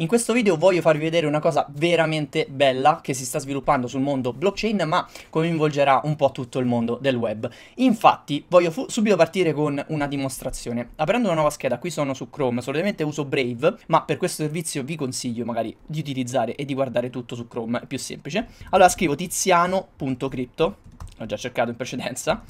In questo video voglio farvi vedere una cosa veramente bella che si sta sviluppando sul mondo blockchain ma coinvolgerà un po' tutto il mondo del web. Infatti voglio subito partire con una dimostrazione. Aprendo una nuova scheda, qui sono su Chrome, solitamente uso Brave ma per questo servizio vi consiglio magari di utilizzare e di guardare tutto su Chrome, è più semplice. Allora scrivo tiziano.crypto, l'ho già cercato in precedenza,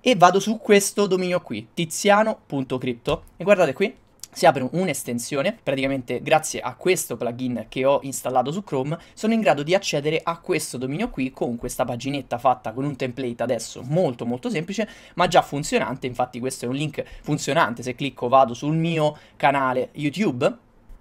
e vado su questo dominio qui, tiziano.crypto e guardate qui si apre un'estensione, praticamente grazie a questo plugin che ho installato su Chrome, sono in grado di accedere a questo dominio qui con questa paginetta fatta con un template adesso molto molto semplice, ma già funzionante, infatti questo è un link funzionante, se clicco vado sul mio canale YouTube,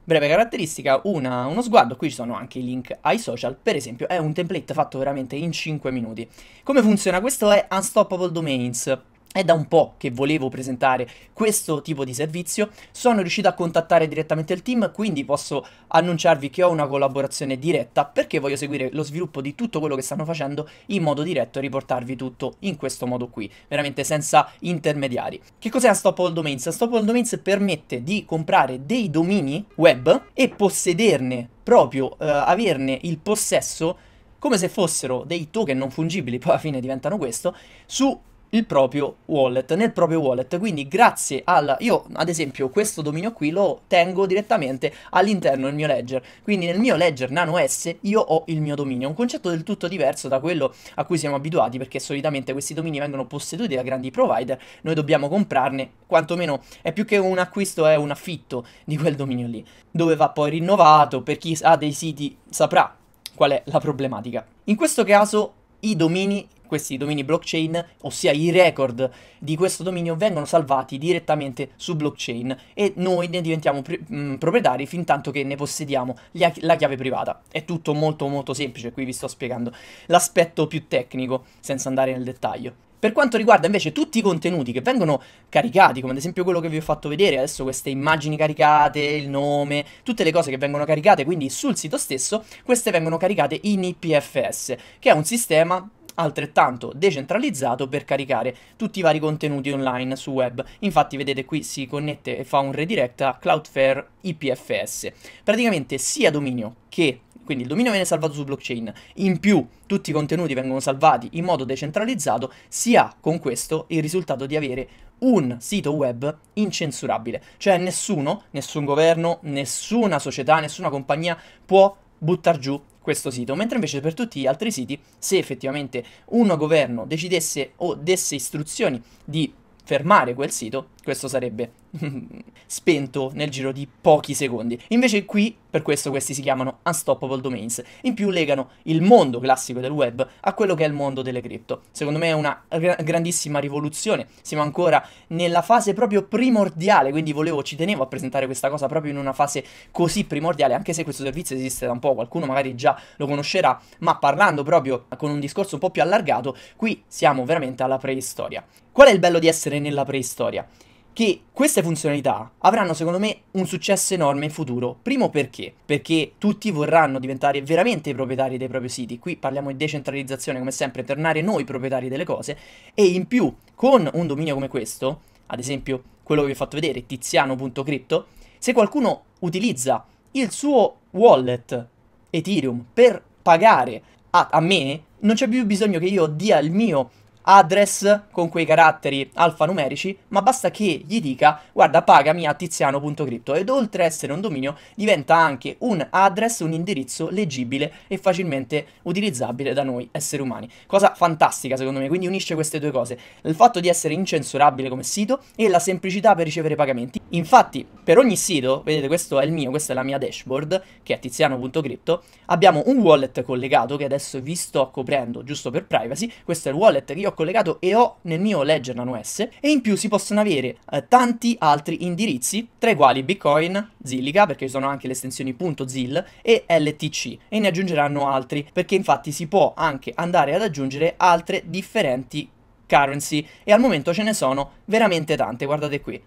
breve caratteristica, una, uno sguardo, qui ci sono anche i link ai social, per esempio è un template fatto veramente in 5 minuti. Come funziona questo è Unstoppable Domains, è da un po' che volevo presentare questo tipo di servizio, sono riuscito a contattare direttamente il team, quindi posso annunciarvi che ho una collaborazione diretta perché voglio seguire lo sviluppo di tutto quello che stanno facendo in modo diretto e riportarvi tutto in questo modo qui, veramente senza intermediari. Che cos'è All Domains? All Domains permette di comprare dei domini web e possederne, proprio eh, averne il possesso come se fossero dei token non fungibili, poi alla fine diventano questo, su il proprio wallet, nel proprio wallet. Quindi grazie al... Io ad esempio questo dominio qui lo tengo direttamente all'interno del mio ledger. Quindi nel mio ledger nano S io ho il mio dominio. Un concetto del tutto diverso da quello a cui siamo abituati perché solitamente questi domini vengono posseduti da grandi provider. Noi dobbiamo comprarne, quantomeno è più che un acquisto, è un affitto di quel dominio lì. Dove va poi rinnovato, per chi ha dei siti saprà qual è la problematica. In questo caso i domini questi domini blockchain, ossia i record di questo dominio vengono salvati direttamente su blockchain e noi ne diventiamo pr- mh, mm, proprietari fin tanto che ne possediamo a- la chiave privata. È tutto molto molto semplice, qui vi sto spiegando l'aspetto più tecnico senza andare nel dettaglio. Per quanto riguarda invece tutti i contenuti che vengono caricati, come ad esempio quello che vi ho fatto vedere, adesso queste immagini caricate, il nome, tutte le cose che vengono caricate quindi sul sito stesso, queste vengono caricate in IPFS, che è un sistema altrettanto decentralizzato per caricare tutti i vari contenuti online su web. Infatti vedete qui si connette e fa un redirect a Cloudflare IPFS. Praticamente sia dominio che quindi il dominio viene salvato su blockchain, in più tutti i contenuti vengono salvati in modo decentralizzato, si ha con questo il risultato di avere un sito web incensurabile, cioè nessuno, nessun governo, nessuna società, nessuna compagnia può buttare giù questo sito, mentre invece per tutti gli altri siti, se effettivamente un governo decidesse o desse istruzioni di fermare quel sito, questo sarebbe spento nel giro di pochi secondi. Invece qui, per questo questi si chiamano Unstoppable Domains. In più legano il mondo classico del web a quello che è il mondo delle cripto. Secondo me è una gra- grandissima rivoluzione, siamo ancora nella fase proprio primordiale, quindi volevo, ci tenevo a presentare questa cosa proprio in una fase così primordiale, anche se questo servizio esiste da un po', qualcuno magari già lo conoscerà, ma parlando proprio con un discorso un po' più allargato, qui siamo veramente alla preistoria. Qual è il bello di essere nella preistoria? che queste funzionalità avranno secondo me un successo enorme in futuro. Primo perché? Perché tutti vorranno diventare veramente i proprietari dei propri siti. Qui parliamo di decentralizzazione come sempre, tornare noi proprietari delle cose e in più con un dominio come questo, ad esempio quello che vi ho fatto vedere, tiziano.crypto, se qualcuno utilizza il suo wallet Ethereum per pagare a, a me, non c'è più bisogno che io dia il mio address con quei caratteri alfanumerici, ma basta che gli dica guarda pagami a tiziano.crypto ed oltre ad essere un dominio diventa anche un address, un indirizzo leggibile e facilmente utilizzabile da noi esseri umani. Cosa fantastica secondo me, quindi unisce queste due cose, il fatto di essere incensurabile come sito e la semplicità per ricevere pagamenti. Infatti per ogni sito, vedete questo è il mio, questa è la mia dashboard che è tiziano.crypto, abbiamo un wallet collegato che adesso vi sto coprendo giusto per privacy, questo è il wallet che io ho collegato e ho nel mio Ledger Nano S e in più si possono avere eh, tanti altri indirizzi, tra i quali Bitcoin, Zillica perché ci sono anche le estensioni .zil e LTC e ne aggiungeranno altri, perché infatti si può anche andare ad aggiungere altre differenti currency e al momento ce ne sono veramente tante, guardate qui.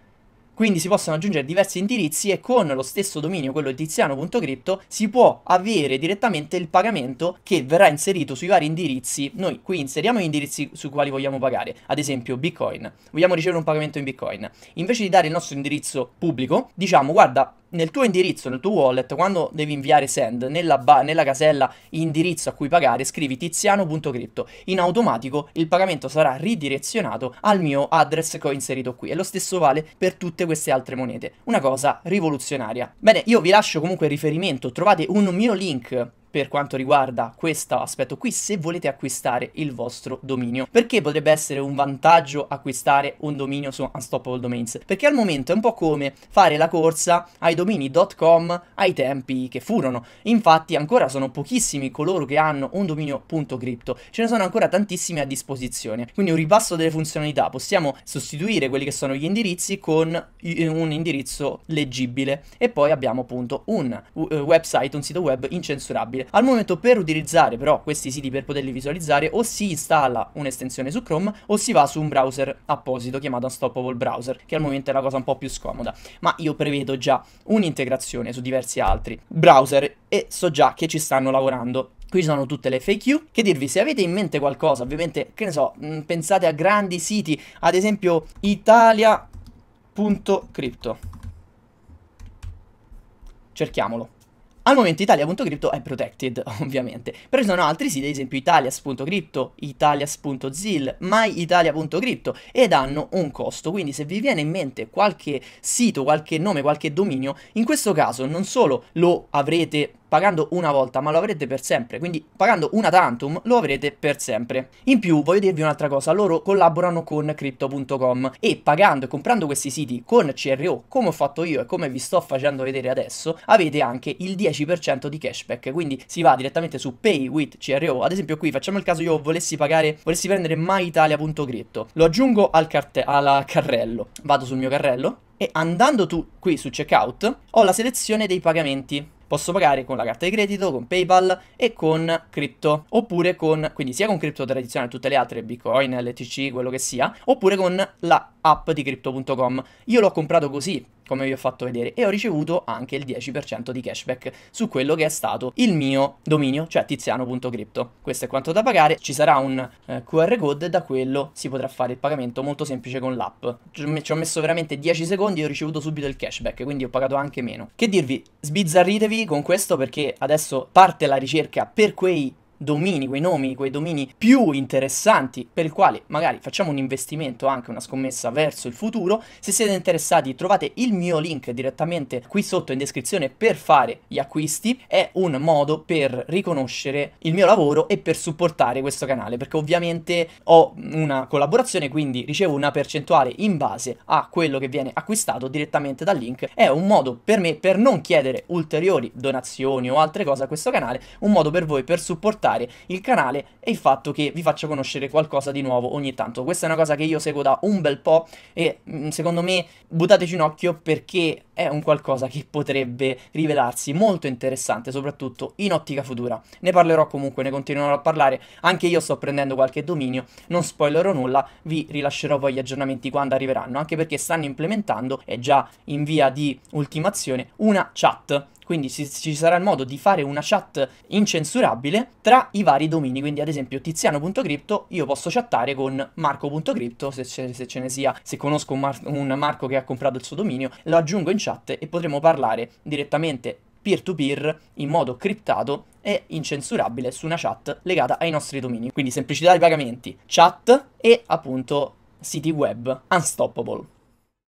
Quindi si possono aggiungere diversi indirizzi e con lo stesso dominio, quello tiziano.crypto, si può avere direttamente il pagamento che verrà inserito sui vari indirizzi. Noi qui inseriamo gli indirizzi sui quali vogliamo pagare, ad esempio Bitcoin. Vogliamo ricevere un pagamento in Bitcoin. Invece di dare il nostro indirizzo pubblico, diciamo guarda, nel tuo indirizzo, nel tuo wallet, quando devi inviare send, nella, ba- nella casella indirizzo a cui pagare, scrivi tiziano.crypto. In automatico il pagamento sarà ridirezionato al mio address che ho inserito qui. E lo stesso vale per tutte tutte queste altre monete. Una cosa rivoluzionaria. Bene, io vi lascio comunque il riferimento, trovate un mio link per quanto riguarda questo aspetto qui se volete acquistare il vostro dominio perché potrebbe essere un vantaggio acquistare un dominio su Unstoppable Domains perché al momento è un po' come fare la corsa ai domini.com ai tempi che furono infatti ancora sono pochissimi coloro che hanno un dominio.crypto ce ne sono ancora tantissimi a disposizione quindi un ripasso delle funzionalità possiamo sostituire quelli che sono gli indirizzi con eh, un indirizzo leggibile e poi abbiamo appunto un eh, website un sito web incensurabile visualizzabile. Al momento per utilizzare però questi siti per poterli visualizzare o si installa un'estensione su Chrome o si va su un browser apposito chiamato Unstoppable Browser, che al momento è la cosa un po' più scomoda, ma io prevedo già un'integrazione su diversi altri browser e so già che ci stanno lavorando Qui ci sono tutte le FAQ. Che dirvi, se avete in mente qualcosa, ovviamente, che ne so, mm, pensate a grandi siti, ad esempio italia.crypto. Cerchiamolo. Al momento italia.crypto è protected, ovviamente, però ci sono altri siti, ad esempio italias.crypto, italias.zil, myitalia.crypto ed hanno un costo, quindi se vi viene in mente qualche sito, qualche nome, qualche dominio, in questo caso non solo lo avrete pagando una volta, ma lo avrete per sempre, quindi pagando una tantum lo avrete per sempre. In più voglio dirvi un'altra cosa, loro collaborano con crypto.com e pagando e comprando questi siti con CRO, come ho fatto io e come vi sto facendo vedere adesso, avete anche il 10% di cashback, quindi si va direttamente su Pay with CRO, ad esempio qui facciamo il caso io volessi pagare, volessi prendere myitalia.crypto, lo aggiungo al, al carrello, vado sul mio carrello e andando tu qui su checkout ho la selezione dei pagamenti Posso pagare con la carta di credito, con PayPal e con cripto, oppure con, quindi sia con cripto tradizionale, tutte le altre, Bitcoin, LTC, quello che sia, oppure con la app di crypto.com. Io l'ho comprato così come vi ho fatto vedere, e ho ricevuto anche il 10% di cashback su quello che è stato il mio dominio, cioè tiziano.crypto. Questo è quanto da pagare, ci sarà un eh, QR code, da quello si potrà fare il pagamento molto semplice con l'app. Ci ho messo veramente 10 secondi e ho ricevuto subito il cashback, quindi ho pagato anche meno. Che dirvi, sbizzarritevi con questo perché adesso parte la ricerca per quei domini, quei nomi, quei domini più interessanti per i quali magari facciamo un investimento, anche una scommessa verso il futuro. Se siete interessati trovate il mio link direttamente qui sotto in descrizione per fare gli acquisti. È un modo per riconoscere il mio lavoro e per supportare questo canale perché ovviamente ho una collaborazione quindi ricevo una percentuale in base a quello che viene acquistato direttamente dal link. È un modo per me per non chiedere ulteriori donazioni o altre cose a questo canale, un modo per voi per supportare supportare il canale e il fatto che vi faccia conoscere qualcosa di nuovo ogni tanto. Questa è una cosa che io seguo da un bel po' e mm, secondo me buttateci un occhio perché è un qualcosa che potrebbe rivelarsi molto interessante, soprattutto in ottica futura. Ne parlerò comunque, ne continuerò a parlare, anche io sto prendendo qualche dominio, non spoilerò nulla, vi rilascerò poi gli aggiornamenti quando arriveranno, anche perché stanno implementando, è già in via di ultimazione, una chat quindi ci sarà il modo di fare una chat incensurabile tra i vari domini, quindi ad esempio tiziano.crypto io posso chattare con marco.crypto se, se, ce ne sia, se conosco un, Mar- un Marco che ha comprato il suo dominio, lo aggiungo in chat e potremo parlare direttamente peer-to-peer in modo criptato e incensurabile su una chat legata ai nostri domini. Quindi semplicità dei pagamenti, chat e appunto siti web unstoppable.